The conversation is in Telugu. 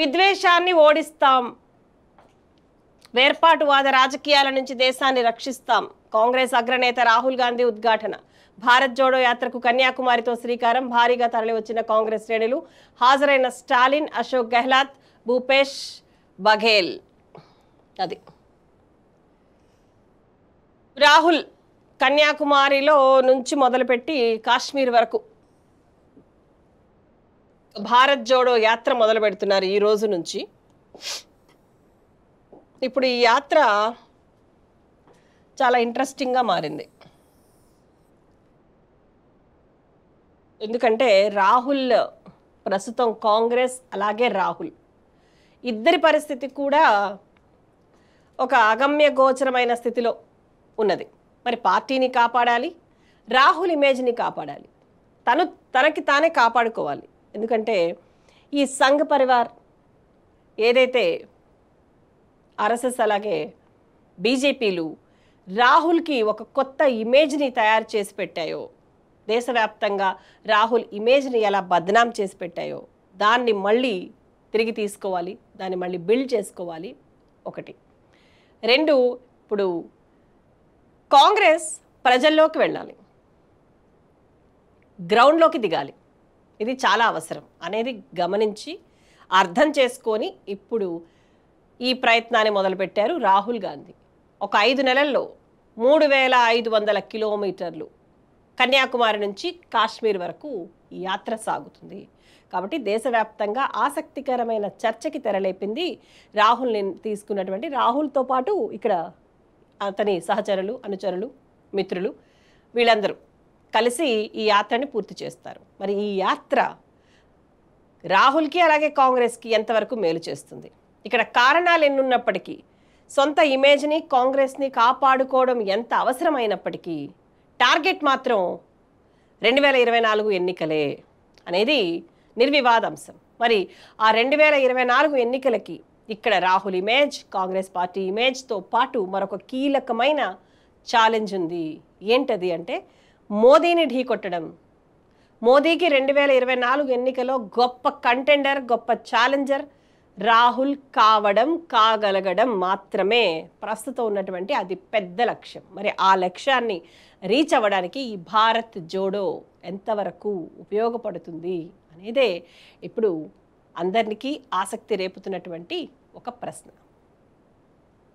విద్వేషాన్ని ఓడిస్తాం వేర్పాటువాద రాజకీయాల నుంచి దేశాన్ని రక్షిస్తాం కాంగ్రెస్ అగ్రనేత రాహుల్ గాంధీ ఉద్ఘాటన భారత్ జోడో యాత్రకు కన్యాకుమారితో శ్రీకారం భారీగా తరలివచ్చిన కాంగ్రెస్ శ్రేణులు హాజరైన స్టాలిన్ అశోక్ గెహ్లాత్ భూపేష్ బఘేల్ అది రాహుల్ కన్యాకుమారిలో నుంచి మొదలుపెట్టి కాశ్మీర్ వరకు భారత్ జోడో యాత్ర మొదలు పెడుతున్నారు ఈ రోజు నుంచి ఇప్పుడు ఈ యాత్ర చాలా ఇంట్రెస్టింగ్గా మారింది ఎందుకంటే రాహుల్ ప్రస్తుతం కాంగ్రెస్ అలాగే రాహుల్ ఇద్దరి పరిస్థితి కూడా ఒక అగమ్య గోచరమైన స్థితిలో ఉన్నది మరి పార్టీని కాపాడాలి రాహుల్ ఇమేజ్ని కాపాడాలి తను తనకి తానే కాపాడుకోవాలి ఎందుకంటే ఈ సంఘ పరివార్ ఏదైతే ఆర్ఎస్ఎస్ అలాగే బీజేపీలు రాహుల్కి ఒక కొత్త ఇమేజ్ని తయారు చేసి పెట్టాయో దేశవ్యాప్తంగా రాహుల్ ఇమేజ్ని ఎలా బద్నాం చేసి పెట్టాయో దాన్ని మళ్ళీ తిరిగి తీసుకోవాలి దాన్ని మళ్ళీ బిల్డ్ చేసుకోవాలి ఒకటి రెండు ఇప్పుడు కాంగ్రెస్ ప్రజల్లోకి వెళ్ళాలి గ్రౌండ్లోకి దిగాలి ఇది చాలా అవసరం అనేది గమనించి అర్థం చేసుకొని ఇప్పుడు ఈ ప్రయత్నాన్ని మొదలుపెట్టారు రాహుల్ గాంధీ ఒక ఐదు నెలల్లో మూడు వేల ఐదు వందల కిలోమీటర్లు కన్యాకుమారి నుంచి కాశ్మీర్ వరకు యాత్ర సాగుతుంది కాబట్టి దేశవ్యాప్తంగా ఆసక్తికరమైన చర్చకి తెరలేపింది రాహుల్ని తీసుకున్నటువంటి రాహుల్తో పాటు ఇక్కడ అతని సహచరులు అనుచరులు మిత్రులు వీళ్ళందరూ కలిసి ఈ యాత్రని పూర్తి చేస్తారు మరి ఈ యాత్ర రాహుల్కి అలాగే కాంగ్రెస్కి ఎంతవరకు మేలు చేస్తుంది ఇక్కడ కారణాలు ఎన్నున్నప్పటికీ సొంత ఇమేజ్ని కాంగ్రెస్ని కాపాడుకోవడం ఎంత అవసరమైనప్పటికీ టార్గెట్ మాత్రం రెండు వేల ఇరవై నాలుగు ఎన్నికలే అనేది నిర్వివాదాంశం మరి ఆ రెండు వేల ఇరవై నాలుగు ఎన్నికలకి ఇక్కడ రాహుల్ ఇమేజ్ కాంగ్రెస్ పార్టీ ఇమేజ్తో పాటు మరొక కీలకమైన ఛాలెంజ్ ఉంది ఏంటది అంటే మోదీని ఢీ కొట్టడం మోదీకి రెండు వేల ఇరవై నాలుగు ఎన్నికలో గొప్ప కంటెండర్ గొప్ప ఛాలెంజర్ రాహుల్ కావడం కాగలగడం మాత్రమే ప్రస్తుతం ఉన్నటువంటి అది పెద్ద లక్ష్యం మరి ఆ లక్ష్యాన్ని రీచ్ అవ్వడానికి ఈ భారత్ జోడో ఎంతవరకు ఉపయోగపడుతుంది అనేదే ఇప్పుడు అందరికీ ఆసక్తి రేపుతున్నటువంటి ఒక ప్రశ్న